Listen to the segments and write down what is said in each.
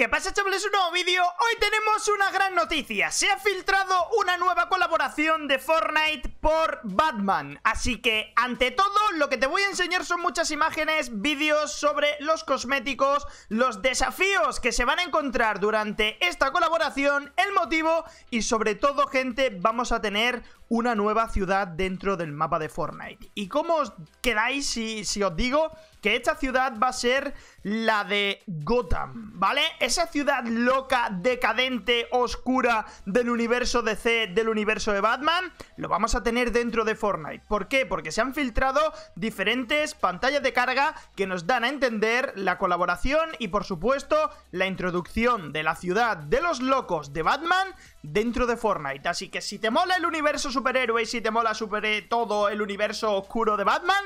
¿Qué pasa chavales? Un nuevo vídeo. Hoy tenemos una gran noticia. Se ha filtrado una nueva colaboración de Fortnite por Batman. Así que, ante todo, lo que te voy a enseñar son muchas imágenes, vídeos sobre los cosméticos, los desafíos que se van a encontrar durante esta colaboración, el motivo y sobre todo, gente, vamos a tener una nueva ciudad dentro del mapa de Fortnite. ¿Y cómo os quedáis si, os digo que esta ciudad va a ser la de Gotham, ¿vale? Esa ciudad loca, decadente, oscura del universo DC, del universo de Batman, lo vamos a tener dentro de Fortnite. ¿Por qué? Porque se han filtrado diferentes pantallas de carga que nos dan a entender la colaboración y por supuesto la introducción de la ciudad de los locos de Batman dentro de Fortnite. Así que si te mola el universo superhéroes y te mola super eh, todo el universo oscuro de Batman,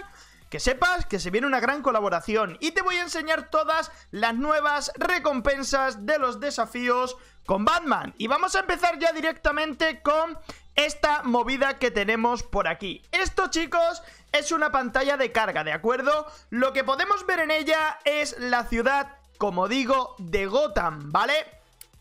que sepas que se viene una gran colaboración y te voy a enseñar todas las nuevas recompensas de los desafíos con Batman. Y vamos a empezar ya directamente con esta movida que tenemos por aquí. Esto, chicos, es una pantalla de carga, ¿de acuerdo? Lo que podemos ver en ella es la ciudad, como digo, de Gotham, ¿vale?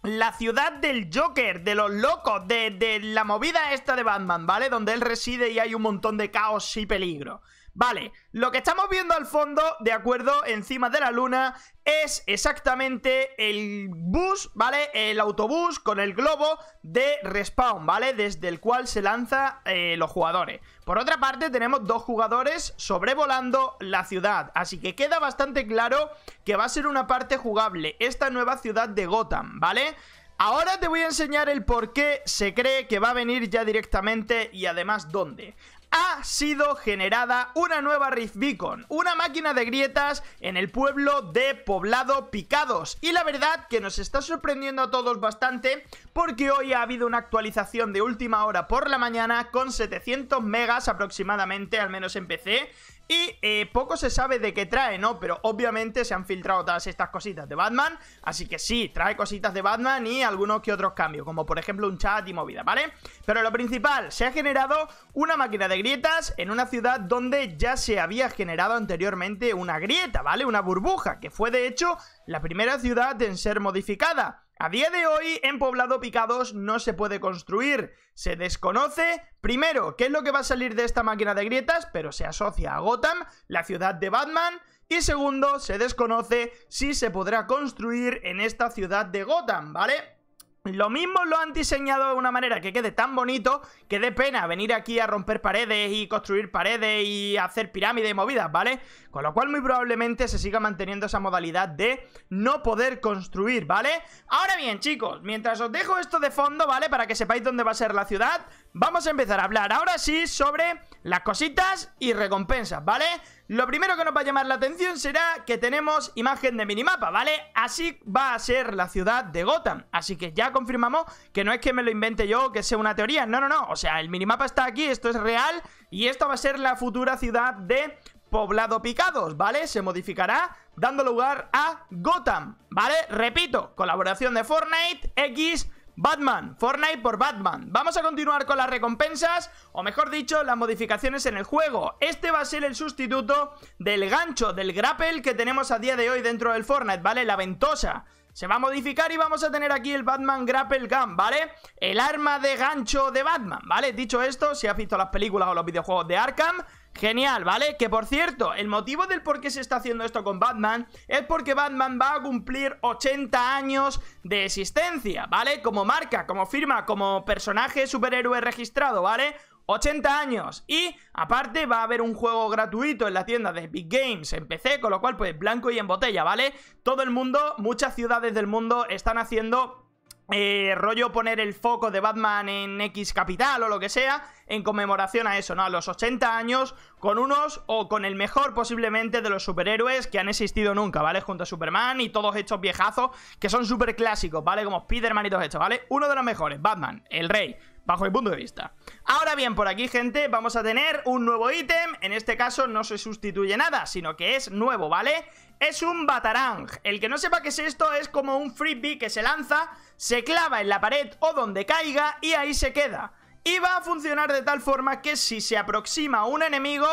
la ciudad del Joker, de los locos, de, de la movida esta de Batman, ¿vale? Donde él reside y hay un montón de caos y peligro. Vale, lo que estamos viendo al fondo, de acuerdo, encima de la luna, es exactamente el bus, ¿vale? El autobús con el globo de respawn, ¿vale? Desde el cual se lanza eh, los jugadores. Por otra parte, tenemos dos jugadores sobrevolando la ciudad, así que queda bastante claro que va a ser una parte jugable, esta nueva ciudad de Gotham, ¿vale? Ahora te voy a enseñar el por qué se cree que va a venir ya directamente y además dónde ha sido generada una nueva Rift Beacon, una máquina de grietas en el pueblo de Poblado Picados. Y la verdad que nos está sorprendiendo a todos bastante porque hoy ha habido una actualización de última hora por la mañana con 700 megas aproximadamente, al menos en PC, y eh, poco se sabe de qué trae, ¿no? Pero obviamente se han filtrado todas estas cositas de Batman. Así que sí, trae cositas de Batman y algunos que otros cambios, como por ejemplo un chat y movida, ¿vale? Pero lo principal, se ha generado una máquina de grietas en una ciudad donde ya se había generado anteriormente una grieta, ¿vale? Una burbuja, que fue de hecho la primera ciudad en ser modificada. A día de hoy, en Poblado Picados no se puede construir. Se desconoce, primero, qué es lo que va a salir de esta máquina de grietas, pero se asocia a Gotham, la ciudad de Batman, y segundo, se desconoce si se podrá construir en esta ciudad de Gotham, ¿vale? Lo mismo lo han diseñado de una manera que quede tan bonito que dé pena venir aquí a romper paredes y construir paredes y hacer pirámides y movidas, ¿vale? Con lo cual muy probablemente se siga manteniendo esa modalidad de no poder construir, ¿vale? Ahora bien, chicos, mientras os dejo esto de fondo, ¿vale? Para que sepáis dónde va a ser la ciudad, vamos a empezar a hablar ahora sí sobre las cositas y recompensas, ¿vale? Lo primero que nos va a llamar la atención será que tenemos imagen de minimapa, ¿vale? Así va a ser la ciudad de Gotham. Así que ya confirmamos que no es que me lo invente yo, que sea una teoría. No, no, no. O sea, el minimapa está aquí, esto es real y esto va a ser la futura ciudad de Poblado Picados, ¿vale? Se modificará dando lugar a Gotham, ¿vale? Repito, colaboración de Fortnite, X... Batman, Fortnite por Batman. Vamos a continuar con las recompensas, o mejor dicho, las modificaciones en el juego. Este va a ser el sustituto del gancho, del grapple que tenemos a día de hoy dentro del Fortnite, ¿vale? La ventosa se va a modificar y vamos a tener aquí el Batman Grapple Gun, ¿vale? El arma de gancho de Batman, ¿vale? Dicho esto, si has visto las películas o los videojuegos de Arkham, Genial, ¿vale? Que por cierto, el motivo del por qué se está haciendo esto con Batman es porque Batman va a cumplir 80 años de existencia, ¿vale? Como marca, como firma, como personaje superhéroe registrado, ¿vale? 80 años. Y aparte va a haber un juego gratuito en la tienda de Big Games en PC, con lo cual pues blanco y en botella, ¿vale? Todo el mundo, muchas ciudades del mundo están haciendo eh, rollo poner el foco de Batman en X Capital o lo que sea, en conmemoración a eso, ¿no? A los 80 años, con unos o con el mejor posiblemente de los superhéroes que han existido nunca, ¿vale? Junto a Superman y todos estos viejazos que son súper clásicos, ¿vale? Como Spider-Man y todos estos, ¿vale? Uno de los mejores, Batman, el rey bajo mi punto de vista. Ahora bien, por aquí, gente, vamos a tener un nuevo ítem. En este caso no se sustituye nada, sino que es nuevo, ¿vale? Es un Batarang. El que no sepa qué es esto es como un freebie que se lanza, se clava en la pared o donde caiga y ahí se queda. Y va a funcionar de tal forma que si se aproxima un enemigo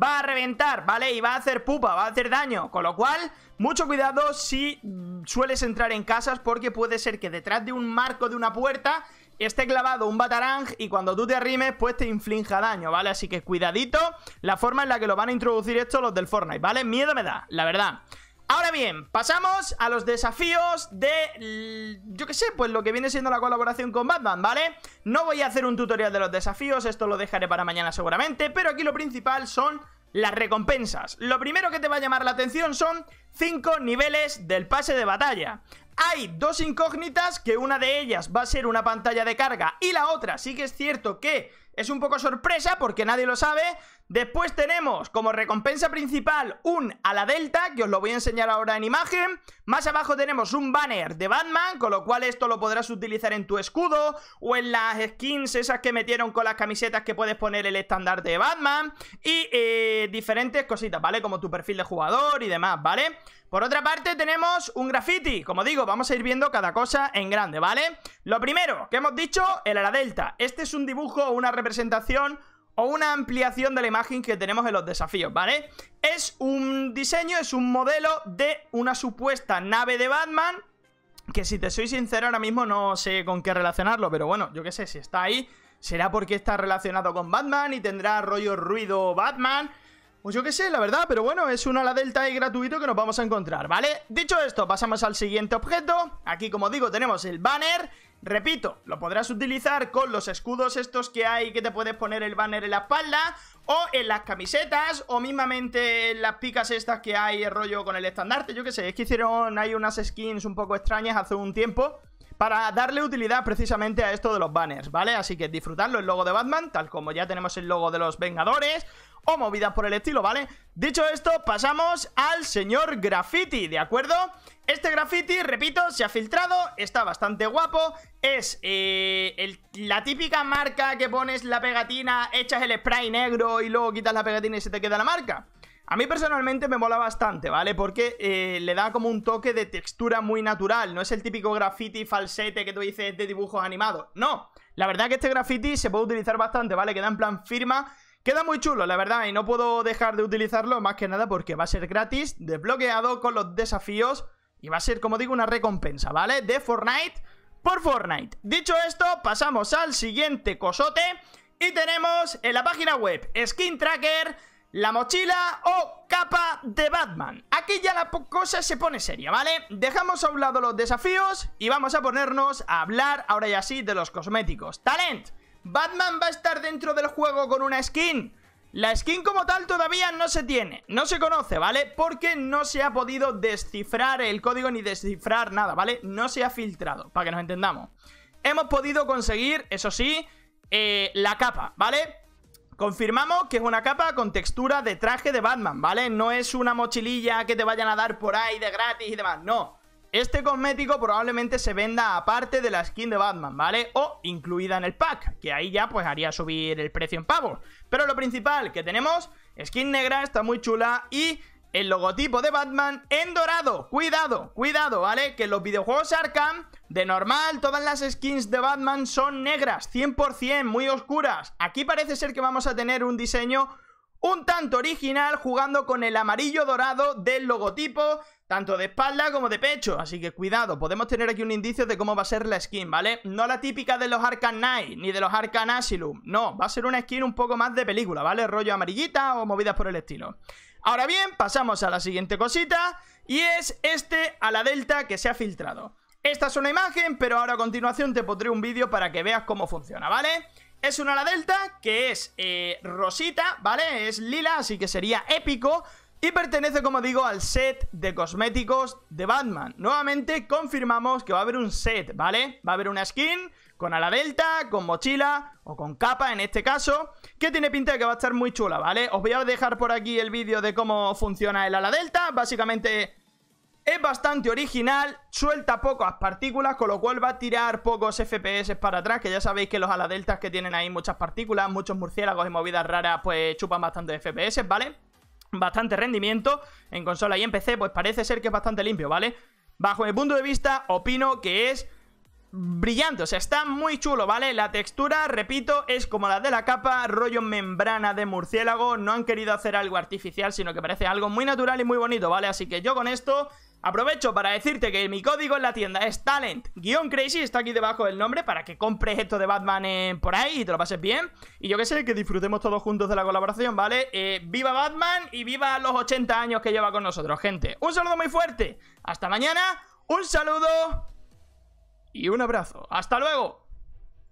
va a reventar, ¿vale? Y va a hacer pupa, va a hacer daño. Con lo cual, mucho cuidado si mm, sueles entrar en casas porque puede ser que detrás de un marco de una puerta esté clavado un batarang y cuando tú te arrimes, pues te inflinja daño, ¿vale? Así que cuidadito la forma en la que lo van a introducir esto los del Fortnite, ¿vale? Miedo me da, la verdad. Ahora bien, pasamos a los desafíos de, yo qué sé, pues lo que viene siendo la colaboración con Batman, ¿vale? No voy a hacer un tutorial de los desafíos, esto lo dejaré para mañana seguramente, pero aquí lo principal son las recompensas. Lo primero que te va a llamar la atención son 5 niveles del pase de batalla. Hay dos incógnitas, que una de ellas va a ser una pantalla de carga y la otra sí que es cierto que es un poco sorpresa porque nadie lo sabe, Después tenemos como recompensa principal un ala delta, que os lo voy a enseñar ahora en imagen. Más abajo tenemos un banner de Batman, con lo cual esto lo podrás utilizar en tu escudo o en las skins esas que metieron con las camisetas que puedes poner el estándar de Batman. Y eh, diferentes cositas, ¿vale? Como tu perfil de jugador y demás, ¿vale? Por otra parte tenemos un graffiti, como digo, vamos a ir viendo cada cosa en grande, ¿vale? Lo primero que hemos dicho, el ala delta. Este es un dibujo o una representación o una ampliación de la imagen que tenemos en los desafíos, ¿vale? Es un diseño, es un modelo de una supuesta nave de Batman, que si te soy sincero ahora mismo no sé con qué relacionarlo, pero bueno, yo qué sé, si está ahí, será porque está relacionado con Batman y tendrá rollo ruido Batman... Pues yo qué sé, la verdad, pero bueno, es una ala la delta y gratuito que nos vamos a encontrar, ¿vale? Dicho esto, pasamos al siguiente objeto. Aquí, como digo, tenemos el banner. Repito, lo podrás utilizar con los escudos estos que hay que te puedes poner el banner en la espalda o en las camisetas o mismamente en las picas estas que hay el rollo con el estandarte, yo qué sé, es que hicieron, hay unas skins un poco extrañas hace un tiempo para darle utilidad precisamente a esto de los banners, ¿vale? Así que disfrutarlo el logo de Batman, tal como ya tenemos el logo de los Vengadores o movidas por el estilo, ¿vale? Dicho esto, pasamos al señor Graffiti, ¿de acuerdo? Este graffiti, repito, se ha filtrado, está bastante guapo, es eh, la típica marca que pones la pegatina, echas el spray negro y luego quitas la pegatina y se te queda la marca. A mí personalmente me mola bastante, ¿vale? Porque eh, le da como un toque de textura muy natural. No es el típico graffiti falsete que tú dices de dibujos animados. No, la verdad que este graffiti se puede utilizar bastante, ¿vale? Queda en plan firma. Queda muy chulo, la verdad, y no puedo dejar de utilizarlo más que nada porque va a ser gratis, desbloqueado con los desafíos y va a ser, como digo, una recompensa, ¿vale? De Fortnite por Fortnite. Dicho esto, pasamos al siguiente cosote y tenemos en la página web Skin Tracker la mochila o capa de Batman. Aquí ya la cosa se pone seria, ¿vale? Dejamos a un lado los desafíos y vamos a ponernos a hablar ahora ya así de los cosméticos. Talent, Batman va a estar dentro del juego con una skin. La skin como tal todavía no se tiene, no se conoce, ¿vale? Porque no se ha podido descifrar el código ni descifrar nada, ¿vale? No se ha filtrado, para que nos entendamos. Hemos podido conseguir, eso sí, eh, la capa, ¿vale? Confirmamos que es una capa con textura de traje de Batman, ¿vale? No es una mochililla que te vayan a dar por ahí de gratis y demás, no. Este cosmético probablemente se venda aparte de la skin de Batman, ¿vale? O incluida en el pack, que ahí ya pues haría subir el precio en pavo. Pero lo principal que tenemos, skin negra, está muy chula y el logotipo de Batman en dorado. Cuidado, cuidado, ¿vale? Que en los videojuegos Arkham, de normal, todas las skins de Batman son negras, 100%, muy oscuras. Aquí parece ser que vamos a tener un diseño un tanto original, jugando con el amarillo dorado del logotipo, tanto de espalda como de pecho. Así que cuidado, podemos tener aquí un indicio de cómo va a ser la skin, ¿vale? No la típica de los Arkham Knight, ni de los Arkham Asylum. No, va a ser una skin un poco más de película, ¿vale? Rollo amarillita o movidas por el estilo. Ahora bien, pasamos a la siguiente cosita y es este a la delta que se ha filtrado. Esta es una imagen, pero ahora a continuación te pondré un vídeo para que veas cómo funciona, ¿vale? Es una ala delta que es eh, rosita, ¿vale? Es lila, así que sería épico. Y pertenece, como digo, al set de cosméticos de Batman. Nuevamente confirmamos que va a haber un set, ¿vale? Va a haber una skin con ala delta, con mochila o con capa en este caso, que tiene pinta de que va a estar muy chula, ¿vale? Os voy a dejar por aquí el vídeo de cómo funciona el ala delta, básicamente es bastante original, suelta pocas partículas, con lo cual va a tirar pocos FPS para atrás, que ya sabéis que los ala deltas que tienen ahí muchas partículas, muchos murciélagos y movidas raras, pues chupan bastante FPS, ¿vale? Bastante rendimiento, en consola y en PC, pues parece ser que es bastante limpio, ¿vale? Bajo mi punto de vista, opino que es brillante, o sea, está muy chulo, ¿vale? La textura, repito, es como la de la capa, rollo membrana de murciélago, no han querido hacer algo artificial, sino que parece algo muy natural y muy bonito, ¿vale? Así que yo con esto Aprovecho para decirte que mi código en la tienda es talent-crazy, está aquí debajo del nombre, para que compres esto de Batman eh, por ahí y te lo pases bien. Y yo que sé, que disfrutemos todos juntos de la colaboración, ¿vale? Eh, viva Batman y viva los 80 años que lleva con nosotros, gente. Un saludo muy fuerte, hasta mañana, un saludo y un abrazo. ¡Hasta luego!